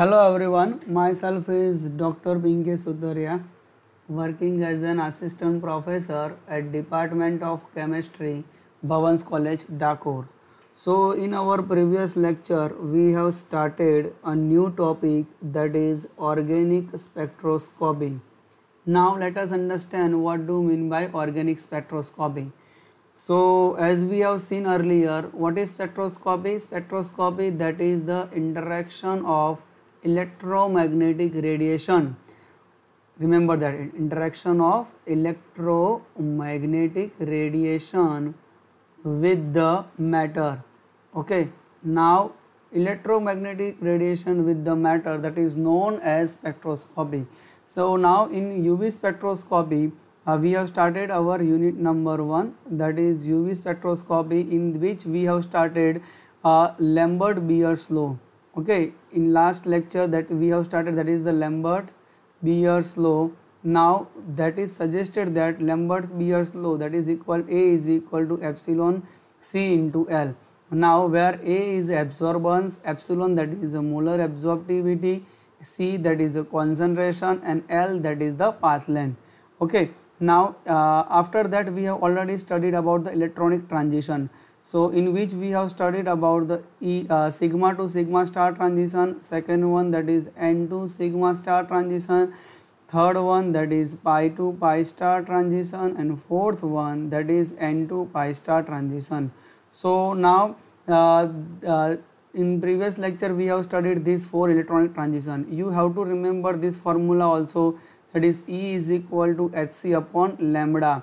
Hello everyone, myself is Dr. Pinke Sudarya, working as an assistant professor at Department of Chemistry, Bhavans College, Dakor. So in our previous lecture, we have started a new topic that is organic spectroscopy. Now let us understand what do mean by organic spectroscopy. So as we have seen earlier, what is spectroscopy? Spectroscopy that is the interaction of electromagnetic radiation remember that interaction of electromagnetic radiation with the matter okay now electromagnetic radiation with the matter that is known as spectroscopy so now in uv spectroscopy uh, we have started our unit number 1 that is uv spectroscopy in which we have started uh, lambert beer's law okay in last lecture that we have started that is the Lambert Beer's law now that is suggested that Lambert Beer's law that is equal A is equal to epsilon C into L now where A is absorbance epsilon that is a molar absorptivity C that is the concentration and L that is the path length okay now uh, after that we have already studied about the electronic transition so in which we have studied about the e, uh, sigma to sigma star transition, second one that is n to sigma star transition, third one that is pi to pi star transition and fourth one that is n to pi star transition. So now uh, uh, in previous lecture we have studied these four electronic transition. You have to remember this formula also that is E is equal to Hc upon lambda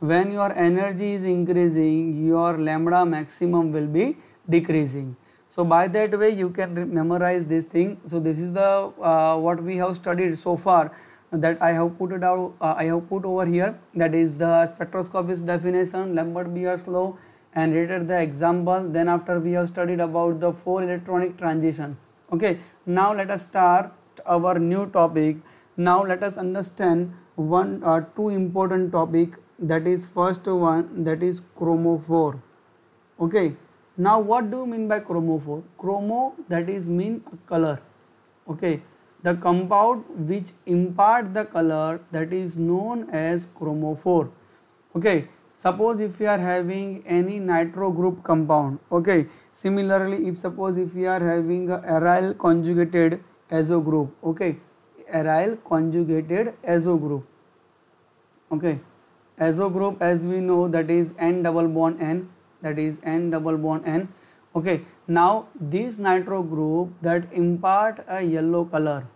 when your energy is increasing your lambda maximum will be decreasing so by that way you can memorize this thing so this is the uh, what we have studied so far that I have put it out uh, I have put over here that is the spectroscopist definition Lambert Beer's law and later the example then after we have studied about the four electronic transition okay now let us start our new topic now let us understand one or uh, two important topic that is first one that is chromophore okay now what do you mean by chromophore chromo that is mean color okay the compound which impart the color that is known as chromophore okay suppose if you are having any nitro group compound okay similarly if suppose if you are having a aryl conjugated azo group okay aryl conjugated azo group okay azo group as we know that is N double bond N that is N double bond N okay now this nitro group that impart a yellow color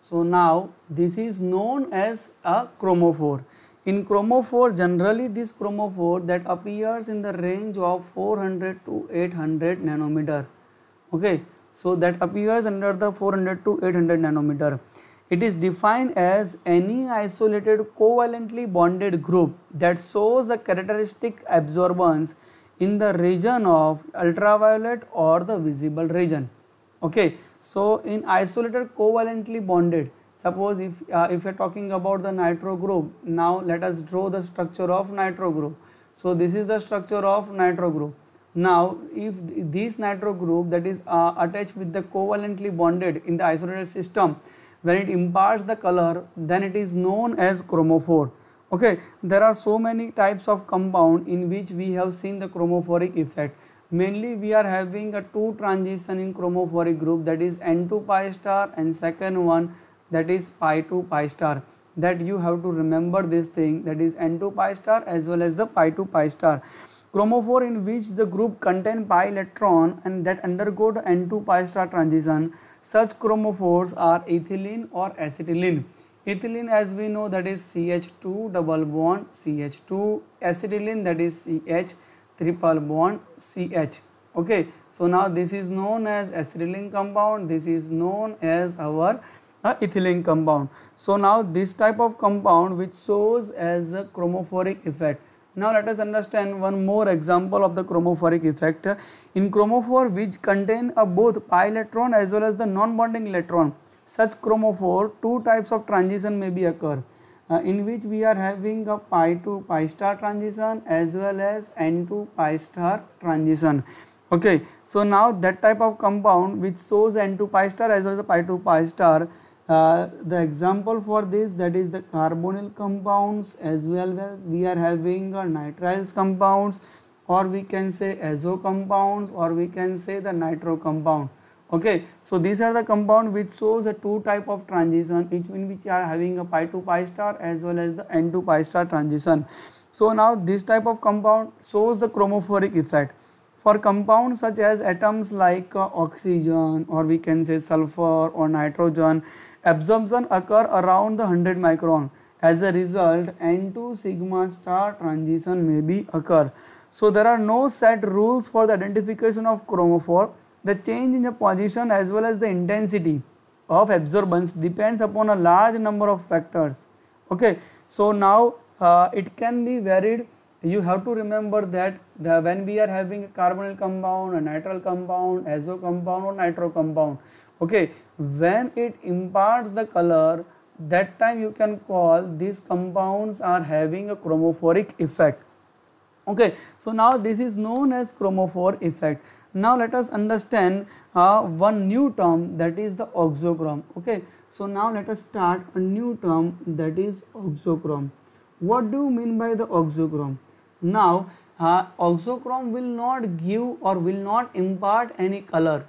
so now this is known as a chromophore in chromophore generally this chromophore that appears in the range of 400 to 800 nanometer okay so that appears under the 400 to 800 nanometer it is defined as any isolated covalently bonded group that shows the characteristic absorbance in the region of ultraviolet or the visible region. Okay, so in isolated covalently bonded, suppose if uh, if you're talking about the nitro group, now let us draw the structure of nitro group. So this is the structure of nitro group. Now, if this nitro group that is uh, attached with the covalently bonded in the isolated system, when it imparts the color then it is known as chromophore okay there are so many types of compound in which we have seen the chromophoric effect mainly we are having a two transition in chromophoric group that is n2 pi star and second one that is pi 2 pi star that you have to remember this thing that is n2 pi star as well as the pi 2 pi star chromophore in which the group contain pi electron and that undergo the n2 pi star transition such chromophores are ethylene or acetylene. Ethylene as we know that is CH2 double bond CH2, acetylene that is CH triple bond CH. Okay, so now this is known as acetylene compound, this is known as our uh, ethylene compound. So now this type of compound which shows as a chromophoric effect now let us understand one more example of the chromophoric effect. In chromophore which contain a uh, both pi electron as well as the non-bonding electron, such chromophore two types of transition may be occur uh, in which we are having a pi to pi star transition as well as n to pi star transition. Okay, so now that type of compound which shows n to pi star as well as the pi to pi star uh, the example for this that is the carbonyl compounds as well as we are having a uh, nitriles compounds or we can say azo compounds or we can say the nitro compound okay so these are the compound which shows a two type of transition each one which are having a pi to pi star as well as the n to pi star transition so now this type of compound shows the chromophoric effect for compounds such as atoms like uh, oxygen or we can say sulfur or nitrogen absorption occur around the 100 micron as a result n2 sigma star transition may be occur so there are no set rules for the identification of chromophore the change in the position as well as the intensity of absorbance depends upon a large number of factors okay so now uh, it can be varied you have to remember that the, when we are having a carbonyl compound, a nitrile compound, azo compound or nitro compound, okay, when it imparts the color, that time you can call these compounds are having a chromophoric effect. Okay, so now this is known as chromophore effect. Now let us understand uh, one new term that is the oxochrome. Okay, so now let us start a new term that is oxochrome. What do you mean by the oxochrome? Now, uh, oxochrome will not give or will not impart any color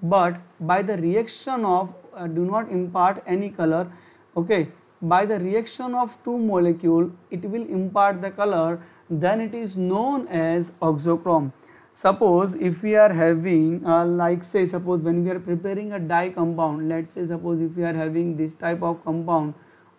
but by the reaction of uh, do not impart any color okay by the reaction of two molecule it will impart the color then it is known as oxochrome suppose if we are having uh, like say suppose when we are preparing a dye compound let's say suppose if we are having this type of compound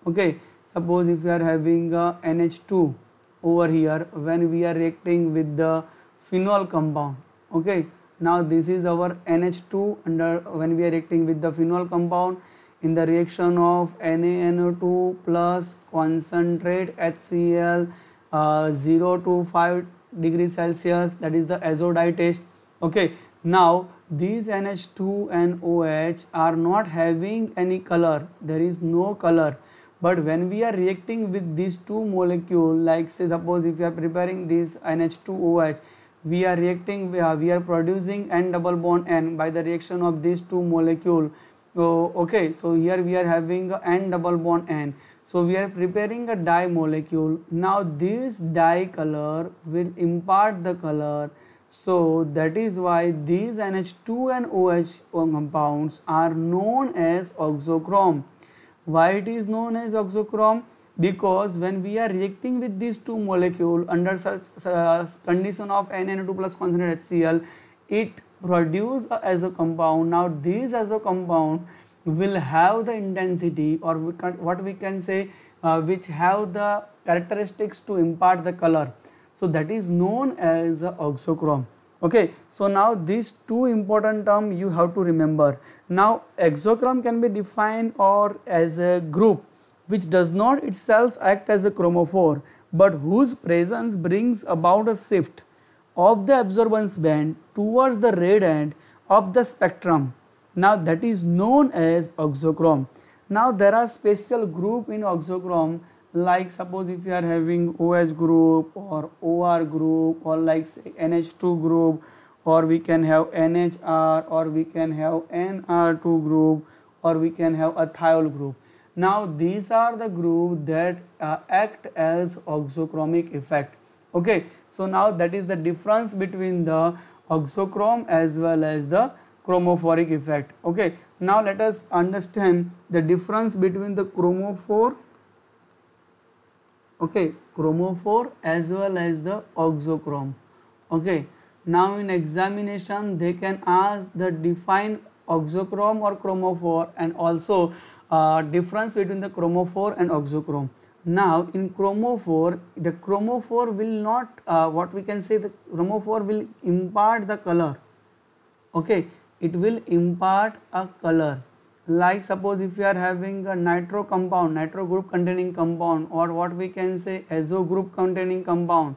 okay suppose if we are having uh, NH2 over here when we are reacting with the phenol compound okay now this is our NH2 under when we are reacting with the phenol compound in the reaction of NaNO2 plus concentrate HCl uh, 0 to 5 degree Celsius that is the azodite test okay now these NH2 and OH are not having any color there is no color but when we are reacting with these two molecule like say suppose if you are preparing this NH2OH we are reacting we are, we are producing N double bond N by the reaction of these two molecule oh, okay so here we are having N double bond N so we are preparing a dye molecule now this dye color will impart the color so that is why these NH2 and OH compounds are known as oxochrome why it is known as oxochrome? Because when we are reacting with these two molecule under such uh, condition of NN2 plus concentrated HCl, it produce a azo compound. Now as azo compound will have the intensity or we can, what we can say uh, which have the characteristics to impart the color. So that is known as oxochrome okay so now these two important term you have to remember now exochrom can be defined or as a group which does not itself act as a chromophore but whose presence brings about a shift of the absorbance band towards the red end of the spectrum. Now that is known as oxochrome. Now there are special group in oxochrome like suppose if you are having OH group or OR group or like NH2 group or we can have NHR or we can have NR2 group or we can have a thiol group. Now these are the group that uh, act as oxochromic effect. Okay, so now that is the difference between the oxochrome as well as the chromophoric effect. Okay, now let us understand the difference between the chromophore okay chromophore as well as the oxochrome okay now in examination, they can ask the defined oxochrome or chromophore and also uh, difference between the chromophore and oxochrome. Now in chromophore, the chromophore will not, uh, what we can say, the chromophore will impart the color. Okay, it will impart a color. Like suppose if you are having a nitro compound, nitro group containing compound or what we can say azo group containing compound.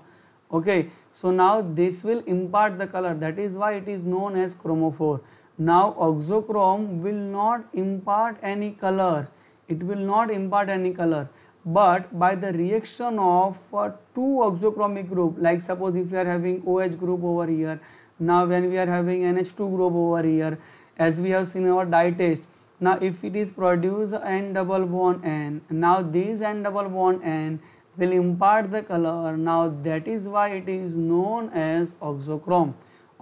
Okay, so now this will impart the color that is why it is known as chromophore. Now oxochrome will not impart any color. It will not impart any color but by the reaction of uh, two oxochromic group like suppose if we are having OH group over here now when we are having NH2 group over here as we have seen our dye test now if it is produced N double bond N now these N double bond N will impart the color. Now that is why it is known as oxochrome.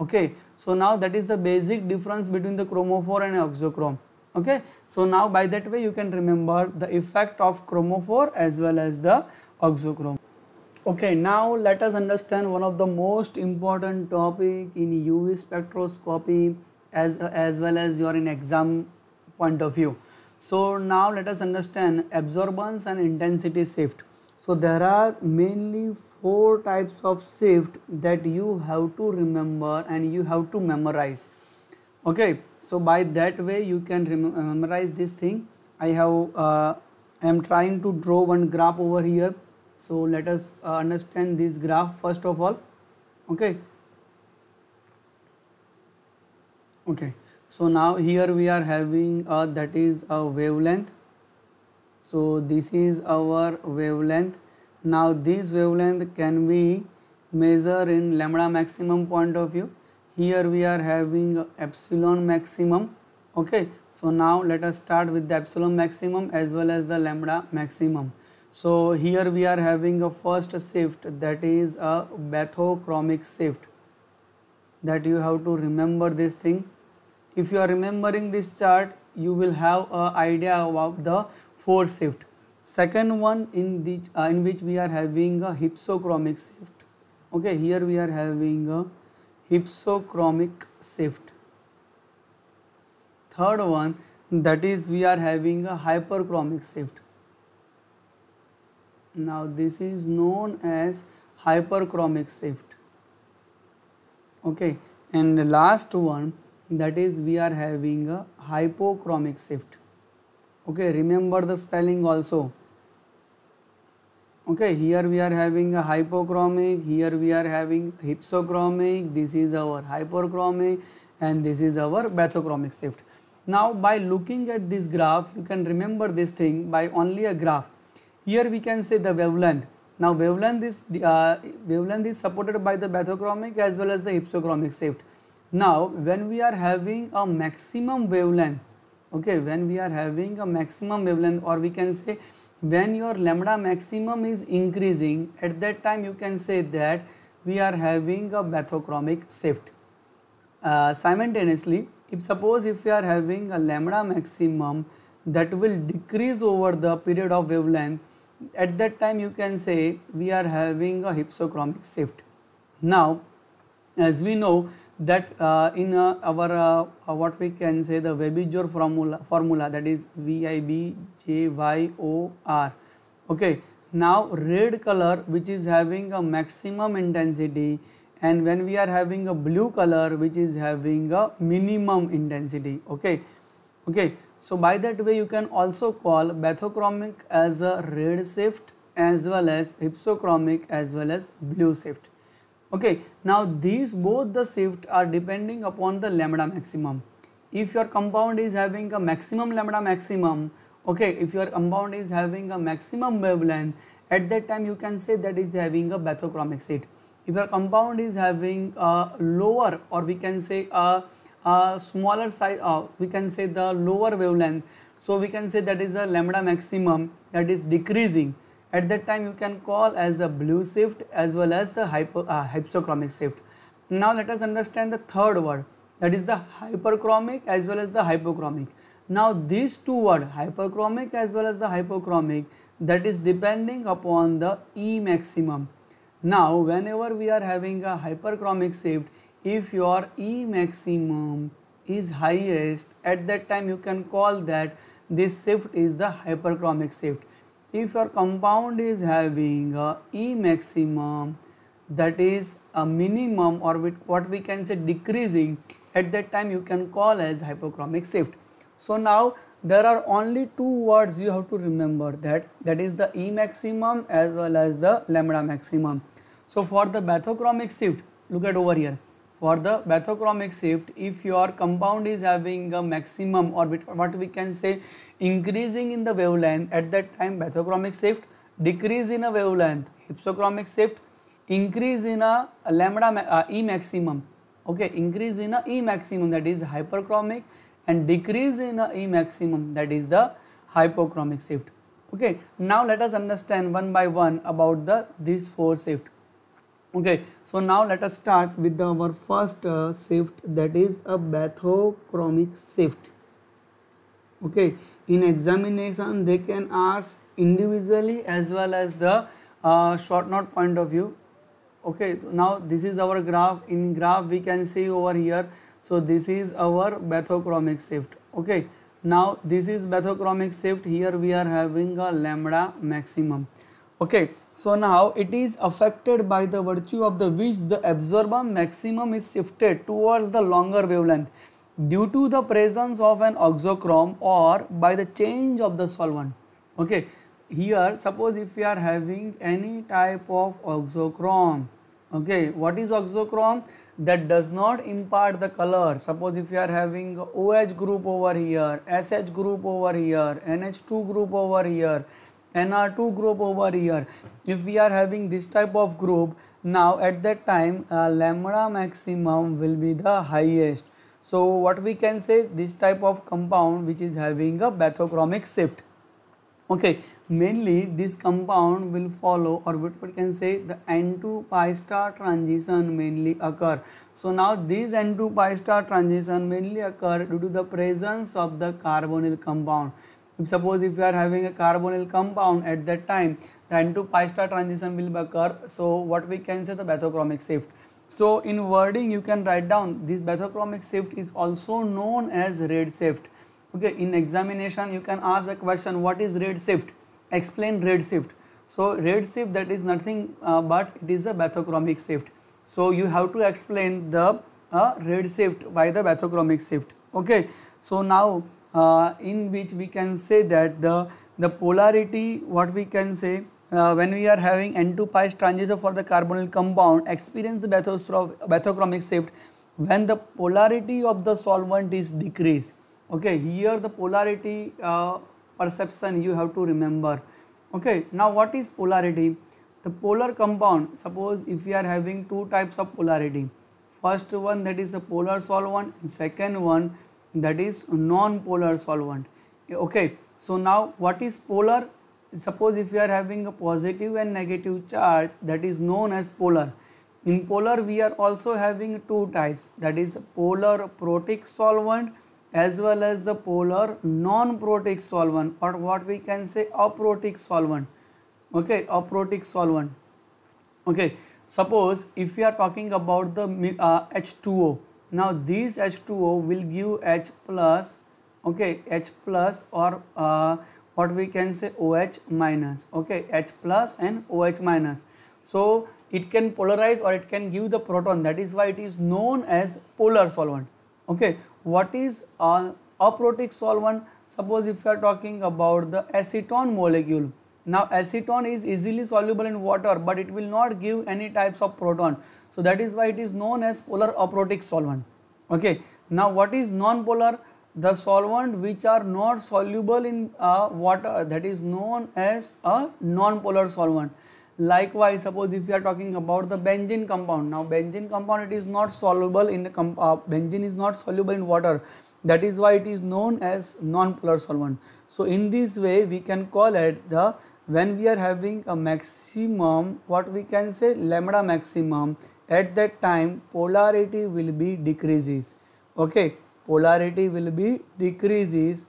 Okay. So now that is the basic difference between the chromophore and oxochrome. Okay. So now by that way you can remember the effect of chromophore as well as the oxochrome. Okay, now let us understand one of the most important topic in UV spectroscopy as, as well as your in exam point of view. So now let us understand absorbance and intensity shift so there are mainly four types of shift that you have to remember and you have to memorize okay so by that way you can uh, memorize this thing i have uh, i am trying to draw one graph over here so let us uh, understand this graph first of all okay okay so now here we are having uh, that is a wavelength so this is our wavelength now this wavelength can be measured in lambda maximum point of view here we are having epsilon maximum okay so now let us start with the epsilon maximum as well as the lambda maximum so here we are having a first shift that is a bathochromic shift that you have to remember this thing. If you are remembering this chart you will have an idea about the 4 shift. Second one in, uh, in which we are having a hypsochromic shift. Okay, here we are having a hypsochromic shift. Third one that is we are having a hyperchromic shift. Now this is known as hyperchromic shift. Okay, and the last one that is we are having a hypochromic shift okay remember the spelling also okay here we are having a hypochromic here we are having hypsochromic this is our hyperchromic and this is our bathochromic shift now by looking at this graph you can remember this thing by only a graph here we can say the wavelength now wavelength is the, uh, wavelength is supported by the bathochromic as well as the hypsochromic shift now when we are having a maximum wavelength okay when we are having a maximum wavelength or we can say when your lambda maximum is increasing at that time you can say that we are having a bathochromic shift uh, simultaneously if suppose if we are having a lambda maximum that will decrease over the period of wavelength at that time you can say we are having a hypsochromic shift now as we know that uh, in uh, our uh, what we can say the Webijor formula formula that is V I B J Y O R. Okay. Now red color which is having a maximum intensity and when we are having a blue color which is having a minimum intensity. Okay. Okay. So by that way you can also call bathochromic as a red shift as well as hypsochromic as well as blue shift okay now these both the shift are depending upon the lambda maximum if your compound is having a maximum lambda maximum okay if your compound is having a maximum wavelength at that time you can say that is having a bathochromic shift if your compound is having a lower or we can say a, a smaller size uh, we can say the lower wavelength so we can say that is a lambda maximum that is decreasing at that time you can call as the blue shift as well as the hypo, uh, hypsochromic shift. Now let us understand the third word that is the hyperchromic as well as the hypochromic. Now these two word, hyperchromic as well as the hypochromic that is depending upon the E maximum. Now whenever we are having a hyperchromic shift if your E maximum is highest at that time you can call that this shift is the hyperchromic shift if your compound is having a E maximum that is a minimum or what we can say decreasing at that time you can call as hypochromic shift. So now there are only two words you have to remember that that is the E maximum as well as the lambda maximum. So for the bathochromic shift look at over here for the bathochromic shift if your compound is having a maximum or what we can say increasing in the wavelength at that time bathochromic shift decrease in a wavelength hypsochromic shift increase in a lambda uh, e maximum okay increase in a e maximum that is hyperchromic and decrease in a e maximum that is the hypochromic shift okay now let us understand one by one about the these four shift okay so now let us start with our first uh, shift that is a bathochromic shift okay in examination they can ask individually as well as the uh, short note point of view okay now this is our graph in graph we can see over here so this is our bathochromic shift okay now this is bathochromic shift here we are having a lambda maximum okay so now it is affected by the virtue of the which the absorber maximum is shifted towards the longer wavelength due to the presence of an oxochrome or by the change of the solvent okay here suppose if we are having any type of oxochrome okay what is oxochrome that does not impart the color suppose if you are having OH group over here SH group over here NH2 group over here NR2 group over here. If we are having this type of group, now at that time uh, lambda maximum will be the highest. So what we can say this type of compound which is having a bathochromic shift. Okay, mainly this compound will follow or what we can say the N2 pi star transition mainly occur. So now this N2 pi star transition mainly occur due to the presence of the carbonyl compound. If suppose if you are having a carbonyl compound at that time, then two pi star transition will occur. So what we can say the bathochromic shift. So in wording you can write down this bathochromic shift is also known as red shift. Okay, in examination you can ask the question what is red shift? Explain red shift. So red shift that is nothing uh, but it is a bathochromic shift. So you have to explain the uh, red shift by the bathochromic shift. Okay, so now uh, in which we can say that the, the polarity what we can say uh, when we are having N2 pi transistor for the carbonyl compound experience the bathochromic shift when the polarity of the solvent is decreased. Okay, here the polarity uh, perception you have to remember. Okay, now what is polarity? The polar compound, suppose if we are having two types of polarity, first one that is a polar solvent and second one that is non-polar solvent okay so now what is polar suppose if you are having a positive and negative charge that is known as polar in polar we are also having two types that is polar protic solvent as well as the polar non-protic solvent or what we can say aprotic solvent okay aprotic solvent okay suppose if we are talking about the uh, H2O now these H2O will give H plus okay H plus or uh, what we can say OH minus okay H plus and OH minus. So it can polarize or it can give the proton that is why it is known as polar solvent okay. What is uh, protic solvent suppose if you are talking about the acetone molecule now acetone is easily soluble in water but it will not give any types of proton. So that is why it is known as polar aprotic solvent. Okay. Now what is non-polar? The solvent which are not soluble in uh, water that is known as a non-polar solvent. Likewise, suppose if we are talking about the benzene compound. Now benzene compound it is not soluble in uh, benzene is not soluble in water. That is why it is known as non-polar solvent. So in this way we can call it the when we are having a maximum what we can say lambda maximum at that time polarity will be decreases okay polarity will be decreases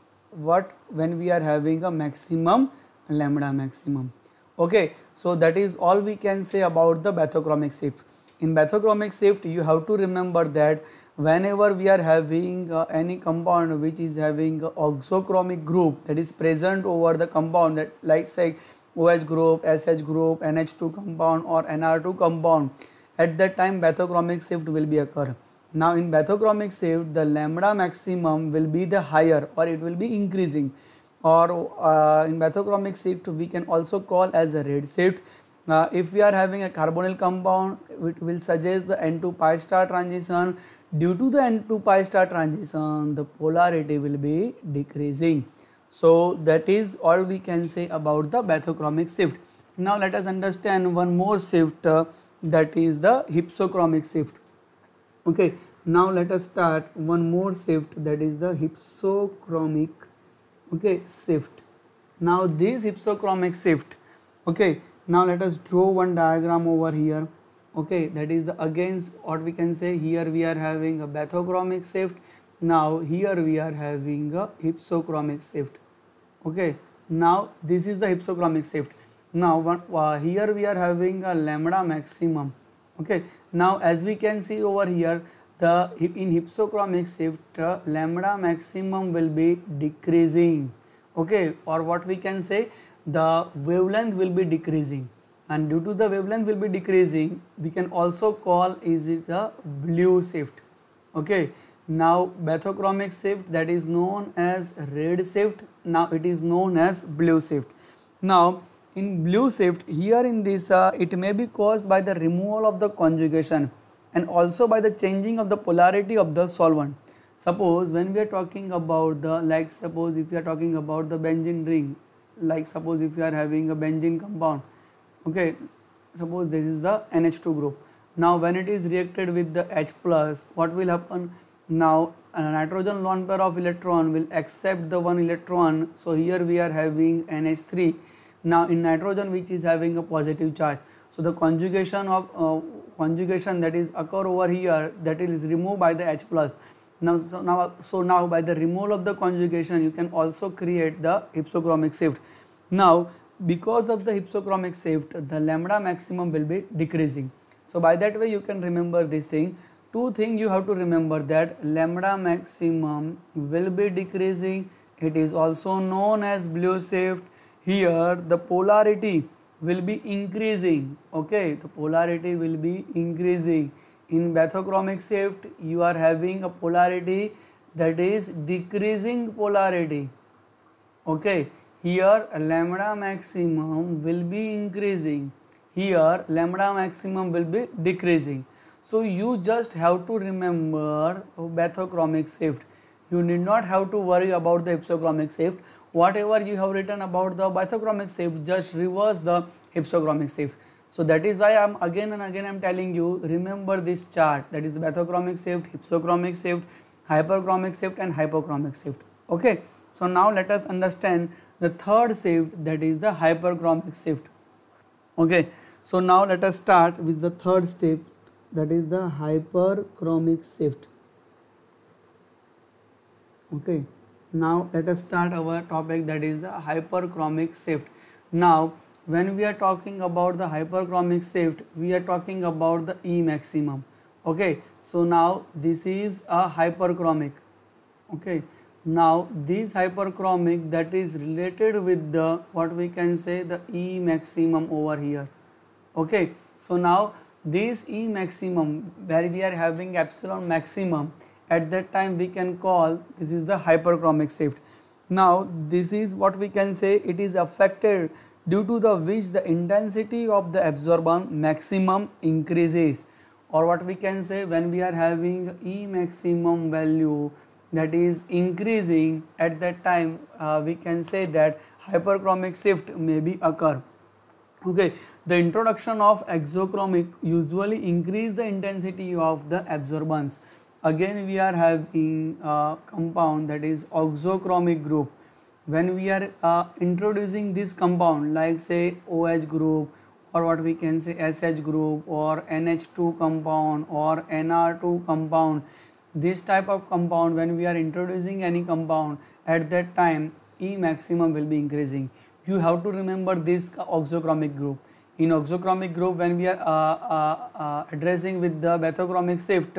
what when we are having a maximum lambda maximum okay so that is all we can say about the bathochromic shift in bathochromic shift you have to remember that whenever we are having uh, any compound which is having oxochromic group that is present over the compound that like say OH group, SH group, NH2 compound or NR2 compound at that time bathochromic shift will be occur. Now in bathochromic shift the lambda maximum will be the higher or it will be increasing or uh, in bathochromic shift we can also call as a red shift. Uh, if we are having a carbonyl compound it will suggest the N2 pi star transition Due to the n to pi star transition, the polarity will be decreasing. So that is all we can say about the bathochromic shift. Now let us understand one more shift uh, that is the hypsochromic shift. Okay, now let us start one more shift that is the hypsochromic okay, shift. Now this hypsochromic shift, okay, now let us draw one diagram over here okay that is against what we can say here we are having a bathochromic shift now here we are having a hypsochromic shift okay now this is the hypsochromic shift now one, uh, here we are having a lambda maximum okay now as we can see over here the in hypsochromic shift uh, lambda maximum will be decreasing okay or what we can say the wavelength will be decreasing and due to the wavelength will be decreasing we can also call is it a blue shift okay now bathochromic shift that is known as red shift now it is known as blue shift now in blue shift here in this uh, it may be caused by the removal of the conjugation and also by the changing of the polarity of the solvent suppose when we are talking about the like suppose if we are talking about the benzene ring like suppose if you are having a benzene compound okay suppose this is the NH2 group now when it is reacted with the H plus what will happen now a nitrogen lone pair of electron will accept the one electron so here we are having NH3 now in nitrogen which is having a positive charge so the conjugation of uh, conjugation that is occur over here that is removed by the H plus now so, now so now by the removal of the conjugation you can also create the hypsochromic shift now because of the hypsochromic shift the lambda maximum will be decreasing so by that way you can remember this thing two thing you have to remember that lambda maximum will be decreasing it is also known as blue shift here the polarity will be increasing okay the polarity will be increasing in bathochromic shift you are having a polarity that is decreasing polarity okay here lambda maximum will be increasing here lambda maximum will be decreasing so you just have to remember oh, bathochromic shift you need not have to worry about the hypsochromic shift whatever you have written about the bathochromic shift just reverse the hypsochromic shift so that is why i'm again and again i'm telling you remember this chart that is the bathochromic shift hypsochromic shift hyperchromic shift and hypochromic shift okay so now let us understand the third shift that is the hyperchromic shift. Okay, so now let us start with the third step that is the hyperchromic shift. Okay, now let us start our topic that is the hyperchromic shift. Now when we are talking about the hyperchromic shift, we are talking about the E maximum. Okay, so now this is a hyperchromic. Okay, now this hyperchromic that is related with the what we can say the E maximum over here. Okay. So now this E maximum where we are having epsilon maximum at that time we can call this is the hyperchromic shift. Now this is what we can say it is affected due to the which the intensity of the absorbance maximum increases or what we can say when we are having E maximum value that is increasing at that time uh, we can say that hyperchromic shift may be occur okay the introduction of exochromic usually increase the intensity of the absorbance again we are having a compound that is oxochromic group when we are uh, introducing this compound like say OH group or what we can say SH group or NH2 compound or NR2 compound this type of compound when we are introducing any compound at that time E maximum will be increasing. You have to remember this oxochromic group. In oxochromic group when we are uh, uh, uh, addressing with the bathochromic shift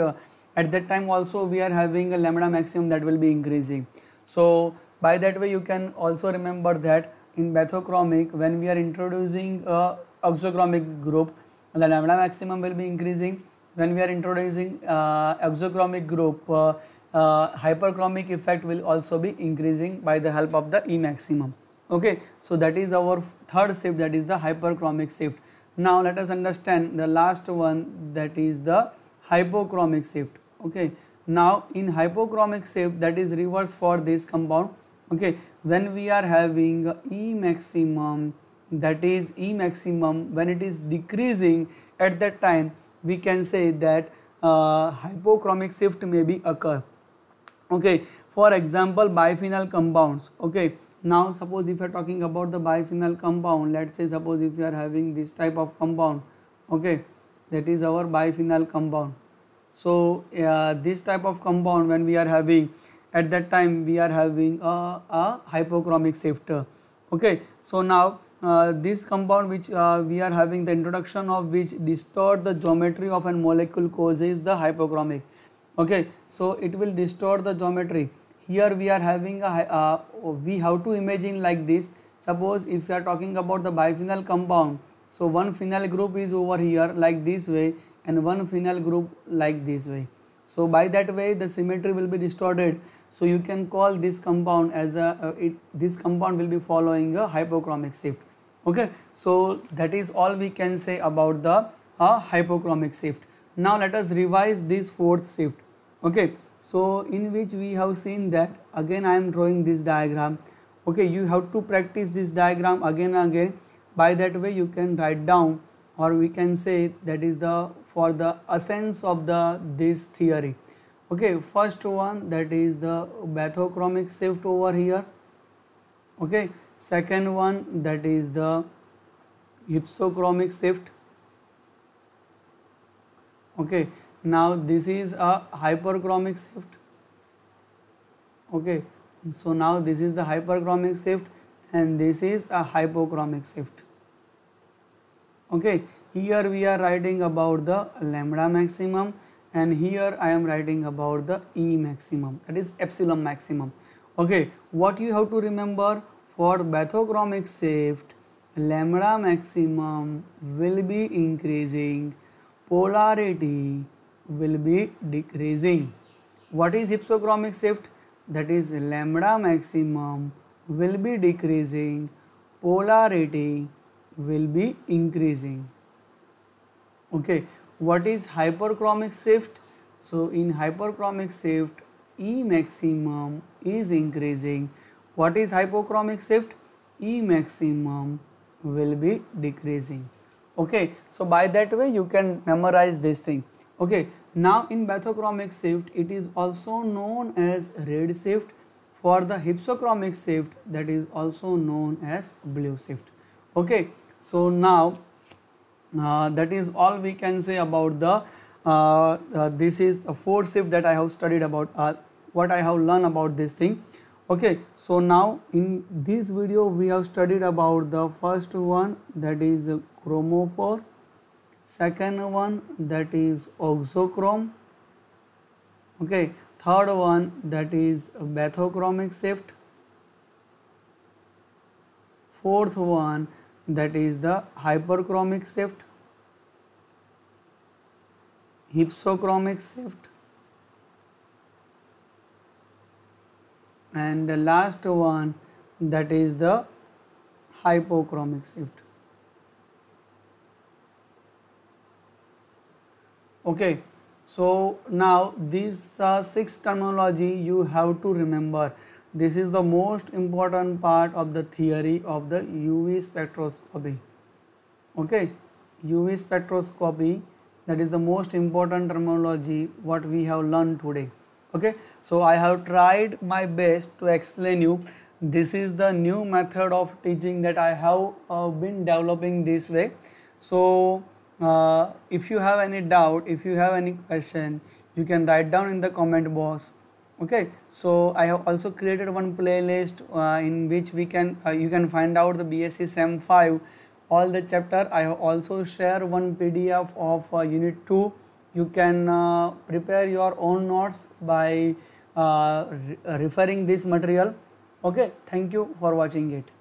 at that time also we are having a lambda maximum that will be increasing. So by that way you can also remember that in bathochromic when we are introducing uh, oxochromic group the lambda maximum will be increasing when we are introducing uh, exochromic group, uh, uh, hyperchromic effect will also be increasing by the help of the E maximum. Okay, so that is our third shift that is the hyperchromic shift. Now let us understand the last one that is the hypochromic shift. Okay, now in hypochromic shift that is reverse for this compound. Okay, when we are having E maximum that is E maximum when it is decreasing at that time we can say that uh, hypochromic shift may be occur okay for example biphenyl compounds okay now suppose if you are talking about the biphenyl compound let's say suppose if you are having this type of compound okay that is our biphenyl compound so uh, this type of compound when we are having at that time we are having a, a hypochromic shift okay so now uh, this compound which uh, we are having the introduction of which distort the geometry of an molecule causes the hypochromic okay so it will distort the geometry here we are having a uh, we have to imagine like this suppose if we are talking about the biphenyl compound so one phenyl group is over here like this way and one phenyl group like this way so by that way the symmetry will be distorted so you can call this compound as a uh, it, this compound will be following a hypochromic shift okay so that is all we can say about the uh, hypochromic shift now let us revise this fourth shift okay so in which we have seen that again i am drawing this diagram okay you have to practice this diagram again and again by that way you can write down or we can say that is the for the essence of the this theory okay first one that is the bathochromic shift over here okay second one that is the hypsochromic shift okay now this is a hyperchromic shift okay so now this is the hyperchromic shift and this is a hypochromic shift okay here we are writing about the lambda maximum and here I am writing about the E maximum that is epsilon maximum okay what you have to remember for bathochromic shift lambda maximum will be increasing polarity will be decreasing what is hypsochromic shift that is lambda maximum will be decreasing polarity will be increasing okay what is hyperchromic shift so in hyperchromic shift e maximum is increasing what is hypochromic shift? E maximum will be decreasing. Okay, so by that way you can memorize this thing. Okay, now in bathochromic shift, it is also known as red shift. For the hypsochromic shift, that is also known as blue shift. Okay, so now uh, that is all we can say about the uh, uh, this is the four shift that I have studied about uh, what I have learned about this thing okay so now in this video we have studied about the first one that is chromophore second one that is oxochrome okay third one that is bathochromic shift fourth one that is the hyperchromic shift hypsochromic shift and the last one that is the hypochromic shift. Okay, so now these uh, six terminology you have to remember. This is the most important part of the theory of the UV spectroscopy. Okay, UV spectroscopy that is the most important terminology what we have learned today okay so i have tried my best to explain you this is the new method of teaching that i have uh, been developing this way so uh, if you have any doubt if you have any question you can write down in the comment box okay so i have also created one playlist uh, in which we can uh, you can find out the bsc sem 5 all the chapter i have also share one pdf of uh, unit 2 you can uh, prepare your own notes by uh, re referring this material okay thank you for watching it